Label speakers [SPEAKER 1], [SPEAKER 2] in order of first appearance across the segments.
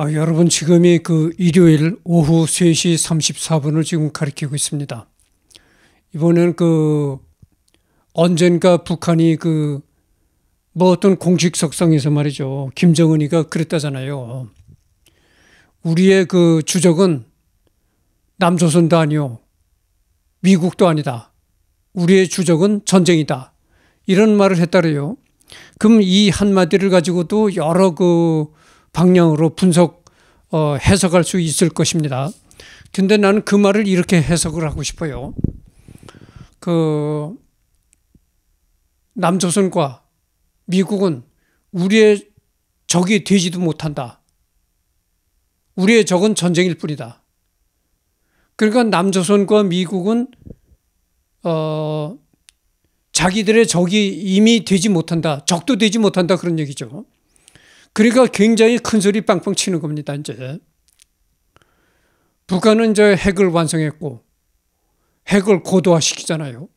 [SPEAKER 1] 아, 여러분 지금이 그 일요일 오후 3시 34분을 지금 가리키고 있습니다. 이번에는 그 언젠가 북한이 그 뭐 어떤 공식 석상에서 말이죠. 김정은이가 그랬다잖아요. 우리의 그 주적은 남조선도 아니요. 미국도 아니다. 우리의 주적은 전쟁이다. 이런 말을 했다래요. 그럼 이 한마디를 가지고도 여러 그 방향으로 분석 어, 해석할 수 있을 것입니다. 근데 나는 그 말을 이렇게 해석을 하고 싶어요. 그 남조선과 미국은 우리의 적이 되지도 못한다. 우리의 적은 전쟁일 뿐이다. 그러니까 남조선과 미국은 어 자기들의 적이 이미 되지 못한다. 적도 되지 못한다 그런 얘기죠. 그러니까 굉장히 큰 소리 빵빵 치는 겁니다, 이제. 북한은 저 핵을 완성했고, 핵을 고도화시키잖아요.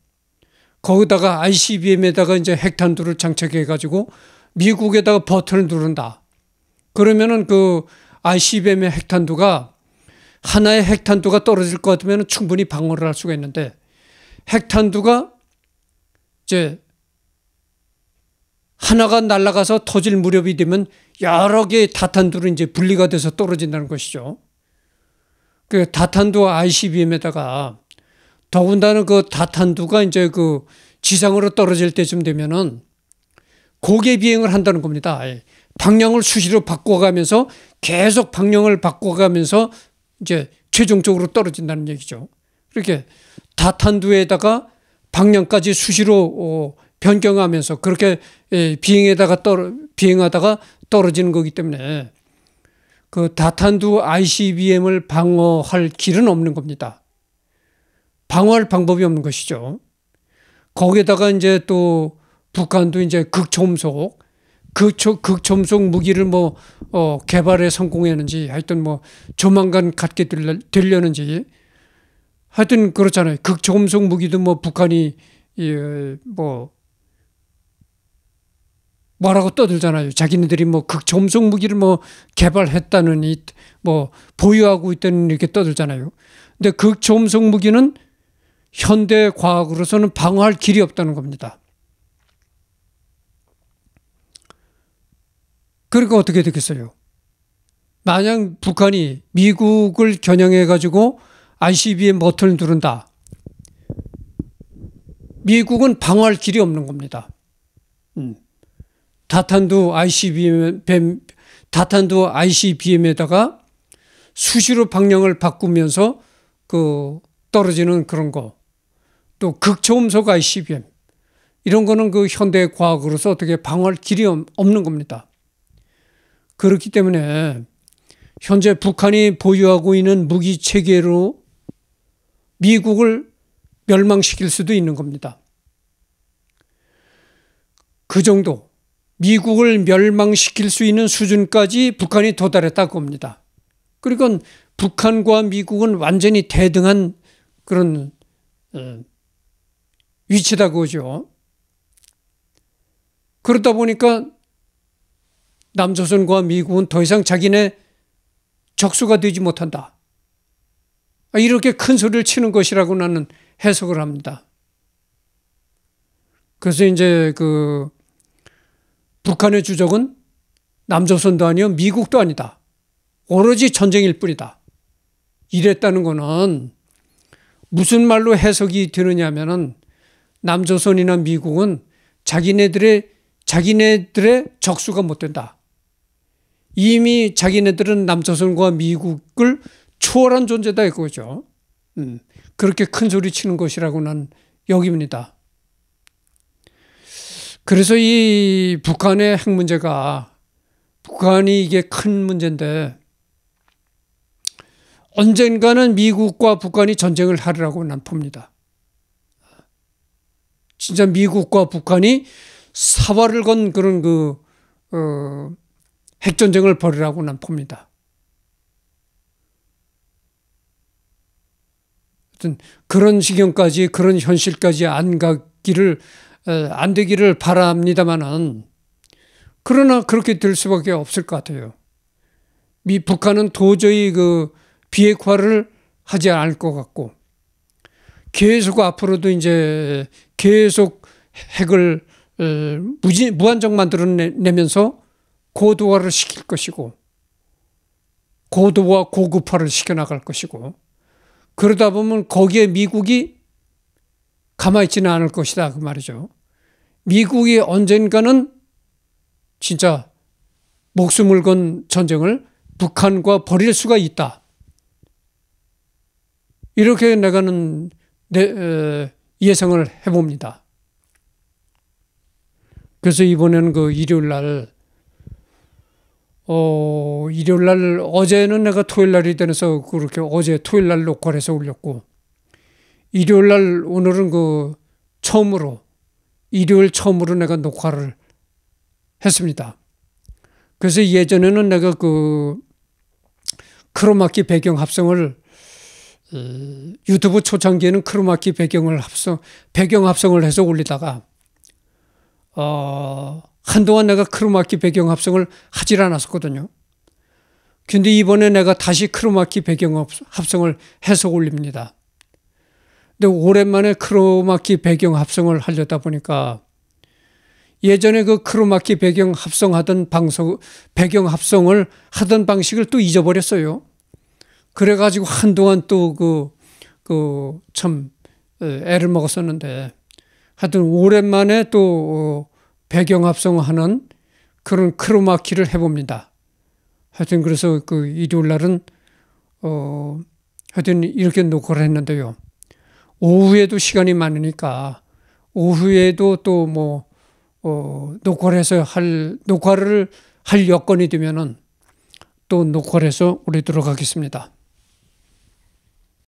[SPEAKER 1] 거기다가 ICBM에다가 이제 핵탄두를 장착해가지고 미국에다가 버튼을 누른다. 그러면은 그 ICBM의 핵탄두가 하나의 핵탄두가 떨어질 것 같으면 충분히 방어를 할 수가 있는데 핵탄두가 이제 하나가 날아가서 터질 무렵이 되면 여러 개의 다탄두로 이제 분리가 돼서 떨어진다는 것이죠. 그다탄두 ICBM에다가 더군다나 그 다탄두가 이제 그 지상으로 떨어질 때쯤 되면은 고개 비행을 한다는 겁니다. 예. 방향을 수시로 바꿔가면서 계속 방향을 바꿔가면서 이제 최종적으로 떨어진다는 얘기죠. 이렇게 다탄두에다가 방향까지 수시로 어, 변경하면서 그렇게 예, 비행에다가 떨어, 비행하다가 떨어지는 거기 때문에 그 다탄두 ICBM을 방어할 길은 없는 겁니다. 방어할 방법이 없는 것이죠. 거기에다가 이제 또 북한도 이제 극초음속, 극초, 극초음속 무기를 뭐, 어, 개발에 성공했는지 하여튼 뭐 조만간 갖게 되려는지 하여튼 그렇잖아요. 극초음속 무기도 뭐 북한이 예, 뭐 뭐라고 떠들잖아요. 자기네들이 뭐 극점성 무기를 뭐개발했다는이 뭐 보유하고 있다는 이렇게 떠들잖아요. 근데 극점성 무기는 현대 과학으로서는 방어할 길이 없다는 겁니다. 그러니까 어떻게 되겠어요? 만약 북한이 미국을 겨냥해 가지고 ICBM 버튼을 누른다. 미국은 방어할 길이 없는 겁니다. 음. 다탄두 ICBM, 다탄두 ICBM에다가 수시로 방향을 바꾸면서 그 떨어지는 그런 거. 또 극초음속 ICBM. 이런 거는 그 현대 과학으로서 어떻게 방어할 길이 없는 겁니다. 그렇기 때문에 현재 북한이 보유하고 있는 무기 체계로 미국을 멸망시킬 수도 있는 겁니다. 그 정도 미국을 멸망시킬 수 있는 수준까지 북한이 도달했다고 봅니다. 그러니까 북한과 미국은 완전히 대등한 그런 어, 위치다고 죠 그러다 보니까 남조선과 미국은 더 이상 자기네 적수가 되지 못한다. 아, 이렇게 큰 소리를 치는 것이라고 나는 해석을 합니다. 그래서 이제 그 북한의 주적은 남조선도 아니요 미국도 아니다. 오로지 전쟁일 뿐이다. 이랬다는 거는 무슨 말로 해석이 되느냐면은 남조선이나 미국은 자기네들의 자기네들의 적수가 못 된다. 이미 자기네들은 남조선과 미국을 초월한 존재다 이거죠. 음, 그렇게 큰 소리 치는 것이라고 는 여깁니다. 그래서 이 북한의 핵 문제가 북한이 이게 큰 문제인데 언젠가는 미국과 북한이 전쟁을 하리라고 난 봅니다. 진짜 미국과 북한이 사활을 건 그런 그, 어, 핵전쟁을 벌이라고 난 봅니다. 그런 시경까지 그런 현실까지 안 가기를 안 되기를 바랍니다만은 그러나 그렇게 될 수밖에 없을 것 같아요. 미 북한은 도저히 그 비핵화를 하지 않을 것 같고 계속 앞으로도 이제 계속 핵을 무지, 무한정 만들어내면서 고도화를 시킬 것이고 고도화 고급화를 시켜나갈 것이고 그러다 보면 거기에 미국이 가만 있지는 않을 것이다 그 말이죠. 미국이 언젠가는 진짜 목숨을 건 전쟁을 북한과 벌일 수가 있다. 이렇게 내가는 내, 에, 어, 예상을 해봅니다. 그래서 이번에는 그 일요일 날, 어, 일요일 날, 어제는 내가 토요일 날이 되면서 그렇게 어제 토요일 날 녹화를 해서 올렸고, 일요일 날 오늘은 그 처음으로 일요일 처음으로 내가 녹화를 했습니다. 그래서 예전에는 내가 그 크로마키 배경 합성을 어, 유튜브 초창기에는 크로마키 배경을 합성 배경 합성을 해서 올리다가 어, 한동안 내가 크로마키 배경 합성을 하질 않았었거든요. 근데 이번에 내가 다시 크로마키 배경 합성을 해서 올립니다. 근데 오랜만에 크로마키 배경 합성을 하려다 보니까 예전에 그 크로마키 배경 합성하던 방송, 배경 합성을 하던 방식을 또 잊어버렸어요. 그래가지고 한동안 또 그, 그, 참, 애를 먹었었는데 하여튼 오랜만에 또 어, 배경 합성하는 그런 크로마키를 해봅니다. 하여튼 그래서 그 일요일 날은, 어, 하여튼 이렇게 녹화를 했는데요. 오후에도 시간이 많으니까 오후에도 또뭐 어, 녹화를 해서 할 녹화를 할 여건이 되면은 또 녹화를 해서 우리 들어가겠습니다.